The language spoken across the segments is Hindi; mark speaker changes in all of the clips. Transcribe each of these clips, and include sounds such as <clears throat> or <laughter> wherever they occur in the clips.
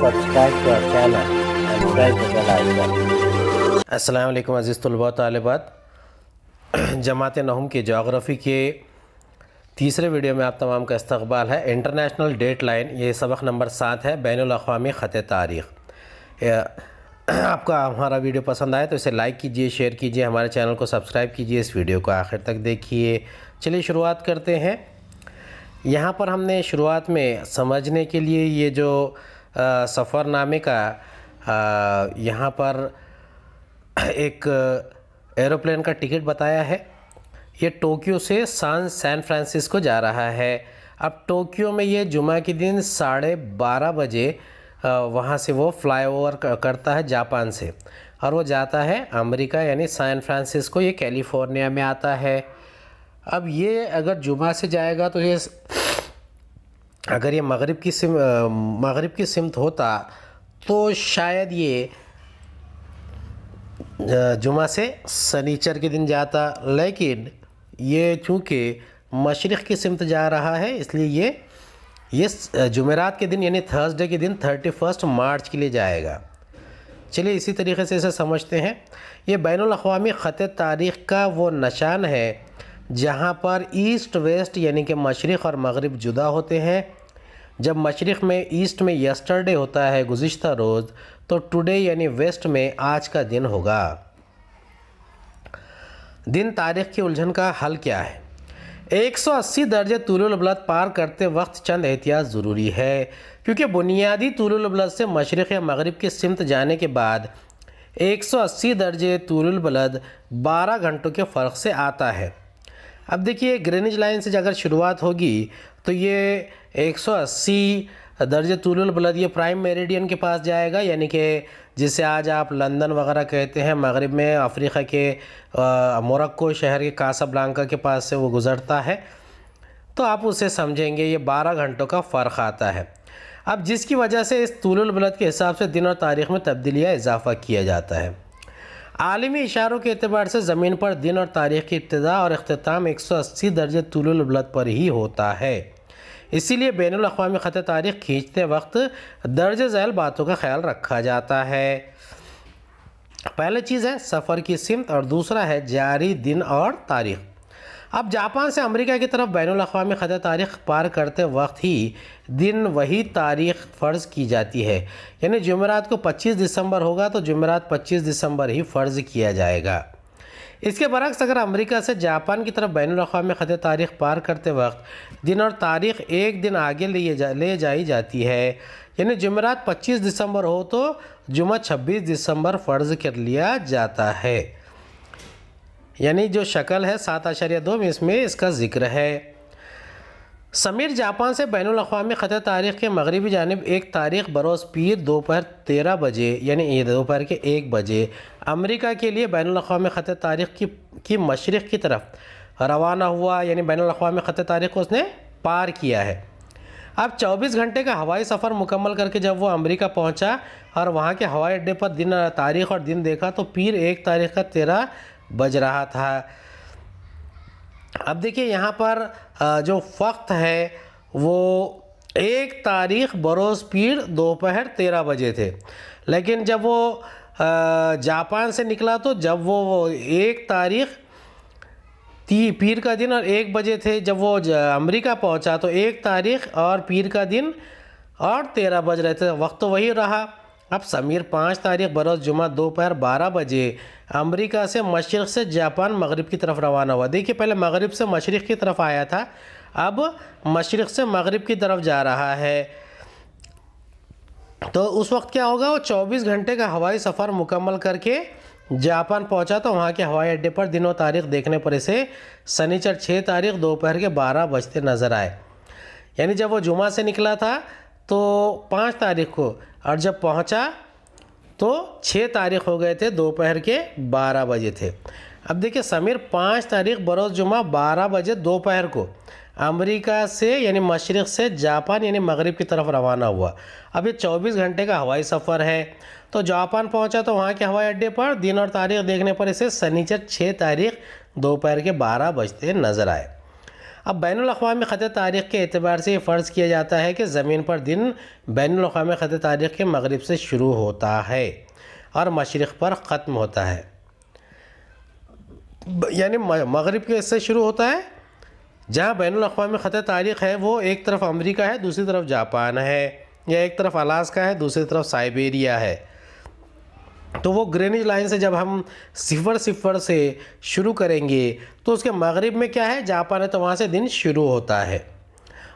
Speaker 1: subscribe to our channel and press the bell icon. अज़ीज़ तलबा तलबात जमात नहम की जोग्राफ़ी के तीसरे वीडियो में आप तमाम का इस्तबाल है इंटरनेशनल डेट लाइन ये सबक नंबर सात है बैन अवी ख़त तारीख़ आपका हमारा वीडियो पसंद आए तो इसे लाइक कीजिए शेयर कीजिए हमारे चैनल को सब्सक्राइब कीजिए इस वीडियो को आखिर तक देखिए चलिए शुरुआत करते हैं यहाँ पर हमने शुरुआत में समझने के लिए ये जो सफ़रनामे का यहाँ पर एक एरोप्लेन का टिकट बताया है ये टोक्यो से सान सैन फ्रांसिस्को जा रहा है अब टोक्यो में ये जुमा के दिन साढ़े बारह बजे वहाँ से वो फ्लाईओवर करता है जापान से और वो जाता है अमेरिका यानी सैन फ्रांसिस्को ये कैलिफोर्निया में आता है अब ये अगर जुमा से जाएगा तो ये अगर ये मगरब की सिम मगरब की सिमत होता तो शायद ये जुमा से सनीचर के दिन जाता लेकिन ये चूँकि मशरक़ की सिमत जा रहा है इसलिए ये ये जुमेरात के दिन यानी थर्सडे के दिन थर्टी फर्स्ट मार्च के लिए जाएगा चलिए इसी तरीके से इसे समझते हैं ये बैन अवी ख़त तारीख़ का वो नशान है जहाँ पर ईस्ट वेस्ट यानी कि मशरक़ और मगरब जुदा होते हैं जब मशरक़ में ईस्ट में यस्टरडे होता है गुज्त रोज़ तो टुडे यानी वेस्ट में आज का दिन होगा दिन तारीख की उलझन का हल क्या है 180 दर्जे तुलबलत पार करते वक्त चंद एहतियात ज़रूरी है क्योंकि बुनियादी तुलबलत से मशरक़ या मगरब की सिमत जाने के बाद 180 दर्जे तुलबलद 12 घंटों के फ़र्क से आता है अब देखिए ग्रेनेज लाइन से अगर शुरुआत होगी तो ये 180 दर्ज तुलुल बलद ये प्राइम मेरिडियन के पास जाएगा यानी कि जिसे आज आप लंदन वगैरह कहते हैं मगरब में अफ्रीका के मोरक्को शहर के कासाब्लांका के पास से वो गुज़रता है तो आप उसे समझेंगे ये 12 घंटों का फ़र्क आता है अब जिसकी वजह से इस तुलुल बलद के हिसाब से दिन और तारीख में तब्दीलियाँ इजाफा किया जाता है आलमी इशारों के अतबार से ज़मीन पर दिन और तारीख की इब्तदा और अख्ताम एक सौ अस्सी दर्जे तुलबलद पर ही होता है इसीलिए बैन अवी ख़त तारीख खींचते वक्त दर्ज झैल बातों का ख्याल रखा जाता है पहली चीज़ है सफ़र की सिमत और दूसरा है जारी दिन और तारीख अब जापान से अमेरिका की तरफ बैन अवी ख़त तारीख पार करते वक्त ही दिन वही तारीख फ़र्ज़ की जाती है यानी जुमेरात को 25 दिसंबर होगा तो जुमेरात 25 दिसंबर ही फ़र्ज़ किया जाएगा इसके बरक्स अगर अमेरिका से जापान की तरफ बैन अवी ख़त तारीख पार करते वक्त दिन और तारीख एक दिन आगे लिए जा ले जाई जाती है यानी जुमेरात 25 दिसंबर हो तो जुमा 26 दिसंबर फ़र्ज़ कर लिया जाता है यानी जो शक्ल है सात आशार्य दो में इसमें इसका ज़िक्र है समीर जापान से बैन अवी ख़त तारीख़ के मगरबी जानब एक तारीख बरोस पीर दोपहर तेरह बजे यानी दोपहर के एक बजे अमेरिका के लिए बैन अवी ख़त तारीख़ की की मशरक़ की तरफ रवाना हुआ यानी बैन अवी ख़त तारीख़ को उसने पार किया है अब 24 घंटे का हवाई सफ़र मुकम्मल करके जब वो अमेरिका पहुंचा और वहाँ के हवाई अड्डे पर दिन तारीख और दिन देखा तो पीर एक तारीख का तेरह बज रहा था अब देखिए यहाँ पर जो वक्त है वो एक तारीख बरोज़ पीर दोपहर तेरह बजे थे लेकिन जब वो जापान से निकला तो जब वो एक तारीख ती पीर का दिन और एक बजे थे जब वो अमेरिका पहुंचा तो एक तारीख और पीर का दिन और तेरह बज रहे थे वक्त तो वही रहा अब समीर पाँच तारीख बरस जुमा दोपहर बारह बजे अमेरिका से मशरक़ से जापान मगरब की तरफ रवाना हुआ देखिए पहले मगरब से मशरक़ की तरफ आया था अब मशरक़ से मगरब की तरफ जा रहा है तो उस वक्त क्या होगा वो चौबीस घंटे का हवाई सफ़र मुकम्मल करके जापान पहुंचा तो वहां के हवाई अड्डे पर दिनों तारीख देखने पर इसे शनिचर छः तारीख दोपहर के बारह बजते नज़र आए यानी जब वो जुमा से निकला था तो पाँच तारीख को और जब पहुंचा तो छः तारीख हो गए थे दोपहर के बारह बजे थे अब देखिए समीर पाँच तारीख बरोज़ जुमा बारह बजे दोपहर को अमेरिका से यानी मशरक़ से जापान यानी मग़रब की तरफ रवाना हुआ अब ये चौबीस घंटे का हवाई सफ़र है तो जापान पहुंचा तो वहाँ के हवाई अड्डे पर दिन और तारीख देखने पर इसे सनीचर छः तारीख दोपहर के बारह बजते नज़र आए अब बैन अवी ख़त तारीख़ के अतबार से फ़र्ज़ किया जाता है कि ज़मीन पर दिन बैन अवी ख़त तारीख़ के मगरब से शुरू होता है और मशरक़ पर ख़त्म होता है यानी मगरब के से शुरू होता है जहाँ बैन अवी ख़त तारीख़ है वो एक तरफ अमरीका है दूसरी तरफ जापान है या एक तरफ अलास्का है दूसरी तरफ साइबेरिया है तो वो ग्रेनेज लाइन से जब हम सिफर सिफर से शुरू करेंगे तो उसके मगरिब में क्या है जापान है तो वहाँ से दिन शुरू होता है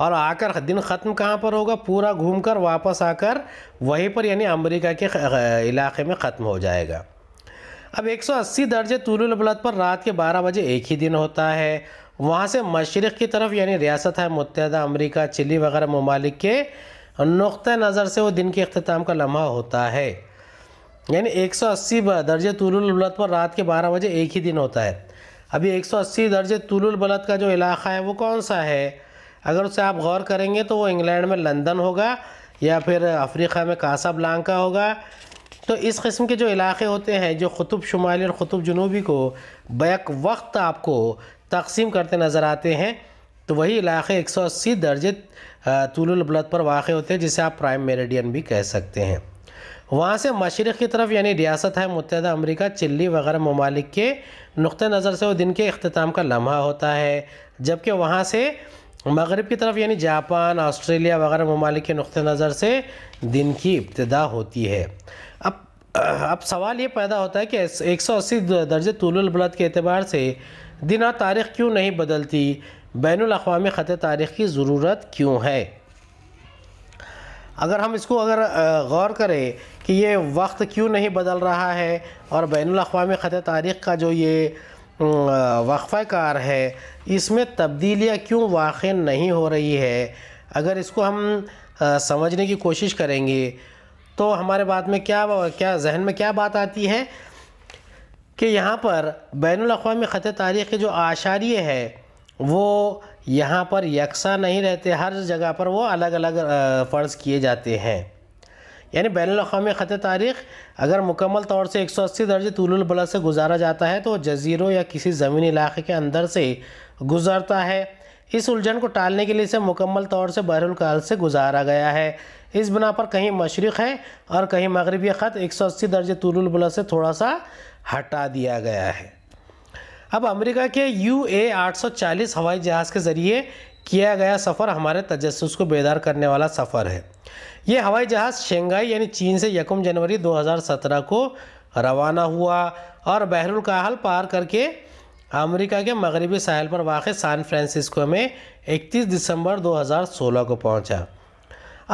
Speaker 1: और आकर दिन ख़त्म कहाँ पर होगा पूरा घूमकर वापस आकर वहीं पर यानी अमेरिका के इलाके में ख़त्म हो जाएगा अब 180 दर्जे तुरुल बलद पर रात के 12 बजे एक ही दिन होता है वहाँ से मशरक़ की तरफ यानी रियासत है मुतहदा अमरीका चिली वगैरह ममालिक के नुक़ नज़र से वो दिन के अख्ताम का लम्हा होता है यानी 180 दर्जे तुलुल बलत पर रात के 12 बजे एक ही दिन होता है अभी 180 दर्जे तुलुल बलत का जो इलाक़ा है वो कौन सा है अगर उसे आप गौर करेंगे तो वो इंग्लैंड में लंदन होगा या फिर अफ्रीका में कासा होगा तो इस किस्म के जो इलाक़े होते हैं जो ख़ुतुब शुमाली और ख़ुतुब जनूबी को बैक वक्त आपको तकसीम करते नज़र आते हैं तो वही इलाक़े 180 दर्जे बलत पर वाक़ होते हैं जिसे आप प्राइम मेरेडियन भी कह सकते हैं वहाँ से मशरक़ की तरफ यानी रियासत है मुतहदा अमरीका चिल्ली वगैरह ममालिक के नुक़ नज़र से वो दिन के अख्ताम का लम्हा होता है जबकि वहाँ से मगरब की तरफ यानी जापान ऑस्ट्रेलिया वगैरह ममालिक के नुक़ नज़र से दिन की इब्तदा होती है अब अब सवाल ये पैदा होता है कि एक सौ अस्सी दर्ज तुलबलद के अतबार से दिन और तारीख़ क्यों नहीं बदलती बैन अवी ख़त तारीख़ की ज़रूरत क्यों है अगर हम इसको अगर गौर करें कि ये वक्त क्यों नहीं बदल रहा है और बैन अवी ख़त तारीख़ का जो ये वक्फ़ा कार है इसमें तब्दीलियाँ क्यों वाक़ नहीं हो रही है अगर इसको हम समझने की कोशिश करेंगे तो हमारे बात में क्या क्या जहन में क्या बात आती है कि यहाँ पर बैन अवी ख़त तारीख़ के जो आशारिये है वो यहाँ पर यकसा नहीं रहते हर जगह पर वो अलग अलग फ़र्ज़ किए जाते हैं यानी बैन अवी ख़त तारीख़ अगर मुकम्मल तौर से 180 दर्जे तुलबला से गुजारा जाता है तो जजीरों या किसी ज़मीनी इलाके के अंदर से गुजरता है इस उलझन को टालने के लिए इसे मुकम्मल तौर से बहरुलकाल से गुजारा गया है इस बिना पर कहीं मशरक़ है और कहीं मगरबी ख़त 180 दर्जे तुलबला से थोड़ा सा हटा दिया गया है अब अमेरिका के यू ए 840 हवाई जहाज़ के ज़रिए किया गया सफ़र हमारे तजस को बेदार करने वाला सफ़र है ये हवाई जहाज़ शेंगाई यानी चीन से यकम जनवरी 2017 को रवाना हुआ और बहरुल काहल पार करके अमेरिका के मगरबी साहल पर वाक़ सान फ्रांसिस्को में 31 दिसंबर 2016 को पहुंचा।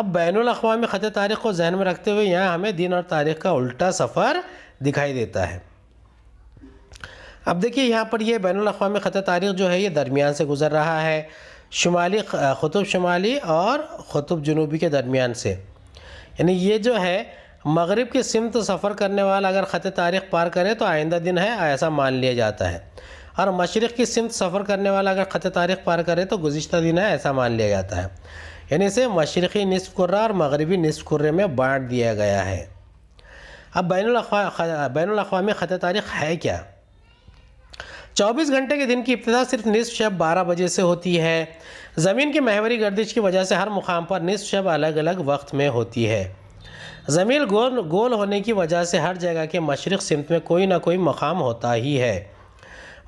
Speaker 1: अब बैन अवी ख़त तारीख़ को जहन में रखते हुए यहाँ हमें दिन और तारीख़ का उल्टा सफ़र दिखाई देता है अब देखिए यहाँ पर यह बैन अवी ख़त तारीख़ जो है ये दरमियान से गुज़र रहा है शुमाली ख़ुतब शुमाली और ख़ुतब जनूबी के दरमियान से यानी ये जो है मगरब की सिमत तो सफ़र करने वाला अगर ख़त तारीख़ पार करे तो आइंदा दिन है ऐसा मान लिया जाता है और मशरक़ की सिमत सफ़र करने वाला अगर ख़त तारीख़ पार करे तो गुज्त दिन है ऐसा मान लिया जाता है यानी इसे मशरक़ी नसफ़ कुर्रा और मगरबी नसफ़ कुर्रे में बाँट दिया गया है अब बैन बैन अवी ख़त तारीख़ है क्या 24 घंटे के दिन की इब्तदा सिर्फ निसफ शब बारह बजे से होती है ज़मीन की महवरी गर्दिश की वजह से हर मुकाम पर निसफ शब अलग अलग वक्त में होती है ज़मीन गोल गोल होने की वजह से हर जगह के मशरक़ सिमत में कोई ना कोई मकाम होता ही है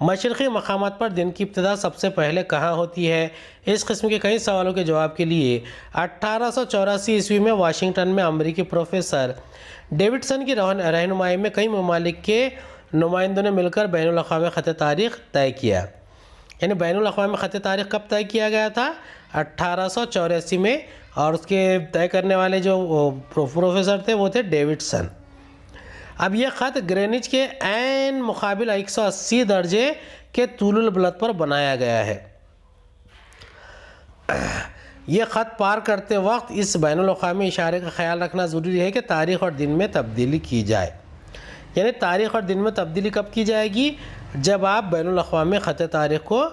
Speaker 1: मशरक़ी मकाम पर दिन की इब्तदा सबसे पहले कहाँ होती है इस कस्म के कई सवालों के जवाब के लिए अट्ठारह ईस्वी में वाशिंगटन में अमरीकी प्रोफेसर डेविडसन की रहनुमाई में कई ममालिक के नुमाइंदों ने मिलकर बैन अवी ख़त तारीख तय किया यानी बैन अवी ख़त तारीख कब तय किया गया था अट्ठारह में और उसके तय करने वाले जो प्रोफेसर थे वो थे डेविडसन अब ये ख़त ग्रेनिज के एन मुकाबिल 180 दर्जे के तुलुल बलत पर बनाया गया है <clears throat> ये ख़त पार करते वक्त इस बैन अवी इशारे का ख्याल रखना ज़रूरी है कि तारीख और दिन में तब्दीली की जाए यानी तारीख़ और दिन में तब्दीली कब की जाएगी जब आप बैन अवी ख़त तारीख़ को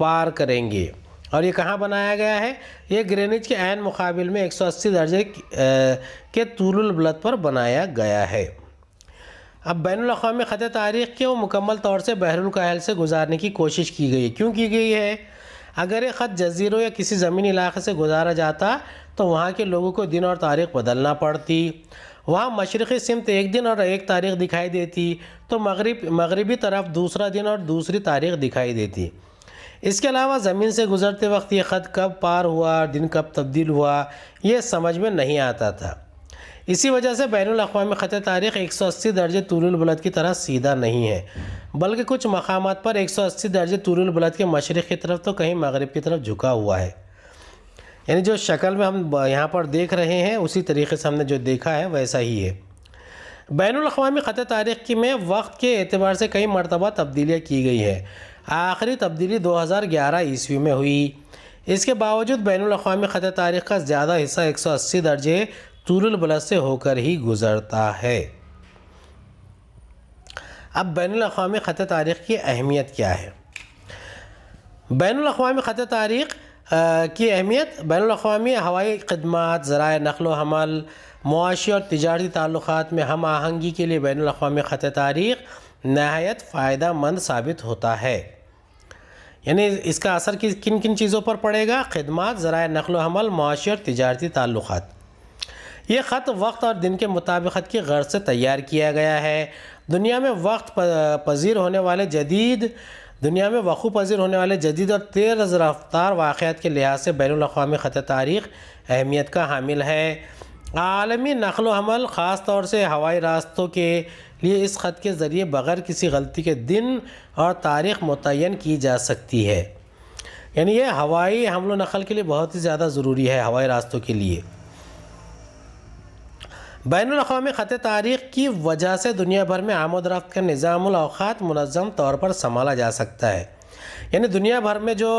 Speaker 1: पार करेंगे और ये कहाँ बनाया गया है ये ग्रेनिच के आयन मुकाबिल में 180 दर्जे के तुलबलत पर बनाया गया है अब बैन अवी ख़त तारीख़ के वो मुकम्मल तौर से बहरुलकाहल से गुजारने की कोशिश की गई है क्यों की गई है अगर ये ख़त जजीरों या किसी ज़मीनी इलाके से गुजारा जाता तो वहाँ के लोगों को दिन और तारीख़ बदलना पड़ती वहाँ मशरक़ी सिमत एक दिन और एक तारीख दिखाई देती तो मगरब मगरबी तरफ दूसरा दिन और दूसरी तारीख दिखाई देती इसके अलावा ज़मीन से गुज़रते वक्त ये ख़त कब पार हुआ दिन कब तब्दील हुआ ये समझ में नहीं आता था इसी वजह से बैन अवी ख़त तारीख 180 दर्ज तुरुलबलद की तरह सीधा नहीं है बल्कि कुछ मकाम पर 180 दर्जे तुरुलबलद के मशरक़ की तरफ तो कहीं मगरब की तरफ झुका हुआ है यानी जो शक्ल में हम यहाँ पर देख रहे हैं उसी तरीके से हमने जो देखा है वैसा ही है बैन अवी ख़त तारीख़ की में वक्त के अतबार से कई मरतबा तब्दीलियाँ की गई है आखिरी तब्दीली 2011 ईस्वी में हुई इसके बावजूद बैन अवी ख़त तारीख़ का ज़्यादा हिस्सा एक सौ अस्सी दर्जे तुरबल से होकर ही गुज़रता है अब बैन अवी ख़त तारीख़ की अहमियत क्या है बैन अवी ख़त तारीख़ की अहमियत बैन अवी हवाई खदमात ज़रा नकल हमल मुआशी और तजारती ताल्लुक में हम आहंगी के लिए बैन अवी ख़त तारीख नहायत फ़ायदा मंद साबित होता है यानी इसका असर किस किन किन चीज़ों पर पड़ेगा खदमात ज़रा नकल हमल मुआशी और तजारती ताल्लुक ये ख़त वक्त और दिन के मुताबिक की गर्ज से तैयार किया गया है दुनिया में वक्त पजीर होने वाले जदीद दुनिया में वक़ू पजीर होने वाले जदीद और तेज़ रफ्तार वाक़ात के लिहाज से बैन अवी ख़त तारीख अहमियत का हामिल है आलमी नकल वमल ख़ास तौर से हवाई रास्तों के लिए इस ख़त के ज़रिए बग़ैर किसी गलती के दिन और तारीख मुतन की जा सकती है यानी यह हवाई हमल नकल के लिए बहुत ही ज़्यादा ज़रूरी है हवाई रास्तों के लिए बैन अवी ख़त तारीख की वजह से दुनिया भर में आमोदरफ़्त का का निज़ामत मनज़म तौर पर संभाला जा सकता है यानी दुनिया भर में जो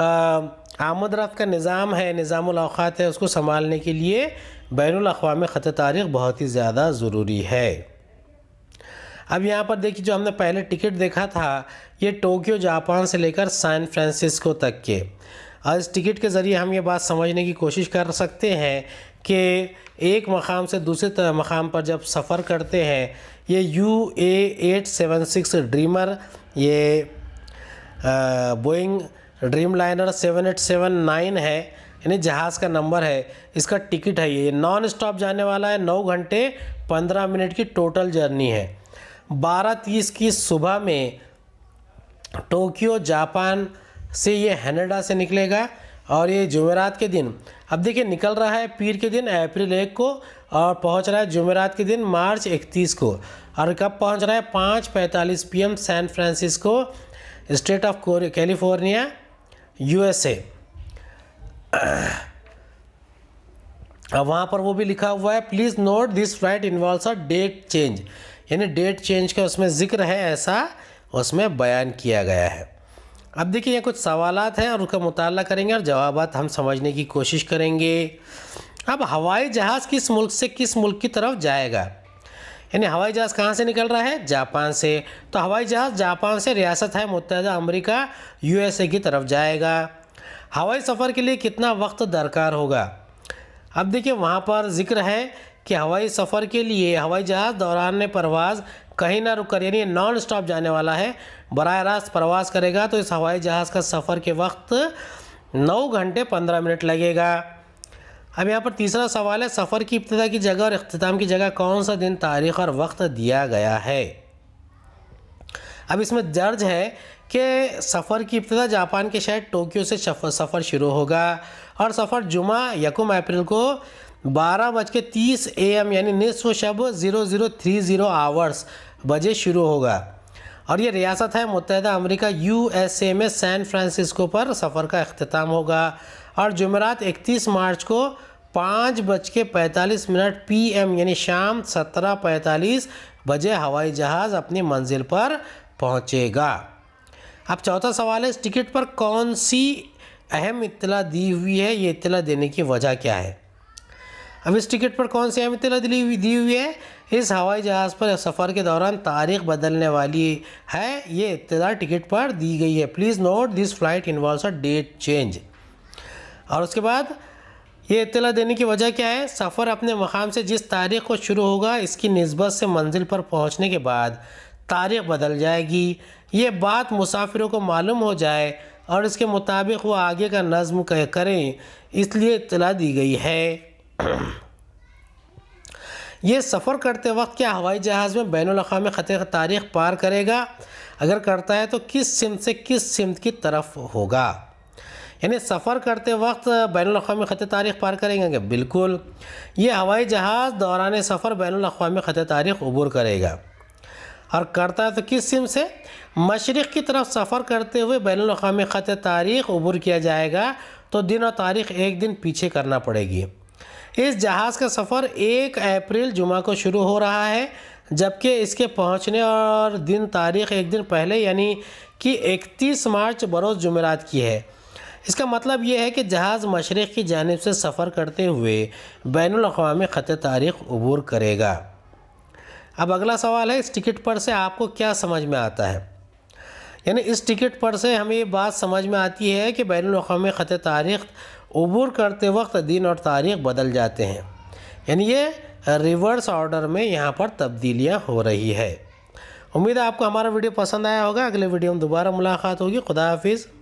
Speaker 1: आमोदरफ़्त का निज़ाम है निज़ामत है उसको संभालने के लिए बैन अवी ख़त तारीख बहुत ही ज़्यादा ज़रूरी है अब यहाँ पर देखिए जो हमने पहले टिकट देखा था ये टोक्यो जापान से लेकर सैन फ्रांसिस्को तक के और इस टिकट के ज़रिए हम ये बात समझने की कोशिश कर सकते हैं के एक मकाम से दूसरे मकाम पर जब सफ़र करते हैं ये U A eight seven six dreamer ये Boeing Dreamliner seven eight seven nine है यानी जहाज़ का नंबर है इसका टिकट है ये नॉन स्टॉप जाने वाला है नौ घंटे पंद्रह मिनट की टोटल जर्नी है बारह तीस की सुबह में टोक्यो जापान से ये हैनेडा से निकलेगा और ये जुमेरात के दिन अब देखिए निकल रहा है पीर के दिन अप्रैल एक को और पहुंच रहा है जुमेरात के दिन मार्च इकतीस को और कब पहुंच रहा है पाँच पैंतालीस P M San Francisco state of California USA अब वहाँ पर वो भी लिखा हुआ है please note this flight involve a date change यानी डेट चेंज का उसमें जिक्र है ऐसा उसमें बयान किया गया है अब देखिए ये कुछ सवाल हैं और उनका मुताल करेंगे और जवाब हम समझने की कोशिश करेंगे अब हवाई जहाज़ किस मुल्क से किस मुल्क की तरफ जाएगा यानी हवाई जहाज़ कहाँ से निकल रहा है जापान से तो हवाई जहाज़ जापान से रियासत है मुतहदा अमरीका ए की तरफ जाएगा हवाई सफ़र के लिए कितना वक्त दरकार होगा अब देखिए वहाँ पर जिक्र है कि हवाई सफ़र के लिए हवाई जहाज़ दौरान परवाज़ कहीं ना रुककर यानी नॉन स्टॉप जाने वाला है बरह रास्त प्रवास करेगा तो इस हवाई जहाज़ का सफ़र के वक्त नौ घंटे पंद्रह मिनट लगेगा अब यहाँ पर तीसरा सवाल है सफ़र की इब्तदा की जगह और अख्ताम की जगह कौन सा दिन तारीख और वक्त दिया गया है अब इसमें दर्ज है कि सफ़र की इब्तदा जापान के शहर टोक्यो से सफ़र शुरू होगा और सफ़र जुमा यकुम अप्रैल को बारह बज के तीस ए एम यानी निसव शब zero zero three zero hours बजे शुरू होगा और ये रियासत है मुतहदा अमेरिका यूएसए में सैन फ्रांसिस्को पर सफ़र का अख्ताम होगा और जुमेरात इकतीस मार्च को पाँच बज के पैंतालीस मिनट पी एम यानी शाम सत्रह पैंतालीस बजे हवाई जहाज़ अपनी मंजिल पर पहुँचेगा अब चौथा सवाल है इस टिकट पर कौन सी अहम इतला दी हुई है ये इतला देने की वजह क्या है अब इस टिकट पर कौन सी अहमियत दी हुई है इस हवाई जहाज़ पर सफ़र के दौरान तारीख बदलने वाली है ये इब्तदा टिकट पर दी गई है please note this flight involve a date change और उसके बाद ये इतला देने की वजह क्या है सफ़र अपने मकाम से जिस तारीख को शुरू होगा इसकी नस्बत से मंजिल पर पहुँचने के बाद तारीख बदल जाएगी ये बात मुसाफिरों को मालूम हो जाए और इसके मुताबिक वो आगे का नज़म करें इसलिए इतला दी गई है <clears throat> ये सफ़र करते वक्त क्या हवाई जहाज़ में बैन अवी ख़त तारीख पार करेगा अगर करता है तो किस सिमत से किस सिमत की तरफ होगा यानी सफ़र करते वक्त बैन अवी ख़त तारीख पार करेंगे बिल्कुल ये हवाई जहाज़ दौरान सफ़र बैन अवी ख़त तारीख अबूर करेगा और करता है तो किस सिम से मशरक़ की तरफ सफ़र करते हुए बैन अवी ख़त तारीख अबूर किया जाएगा तो दिन और तारीख एक दिन पीछे करना पड़ेगी इस जहाज़ का सफ़र एक अप्रैल जुमा को शुरू हो रहा है जबकि इसके पहुंचने और दिन तारीख एक दिन पहले यानी कि 31 मार्च बरोज़ जुमेरात की है इसका मतलब यह है कि जहाज़ मशरक़ की जानब से सफ़र करते हुए बैन अवी ख़त तारीख अबूर करेगा अब अगला सवाल है इस टिकट पर से आपको क्या समझ में आता है यानी इस टिकट पर से हमें ये बात समझ में आती है कि बैन अवी ख़त तारीख अबूर करते वक्त दिन और तारीख बदल जाते हैं यानी ये रिवर्स ऑर्डर में यहाँ पर तब्दीलियाँ हो रही है उम्मीद है आपको हमारा वीडियो पसंद आया होगा अगले वीडियो में दोबारा मुलाकात होगी खुदा हाफिज़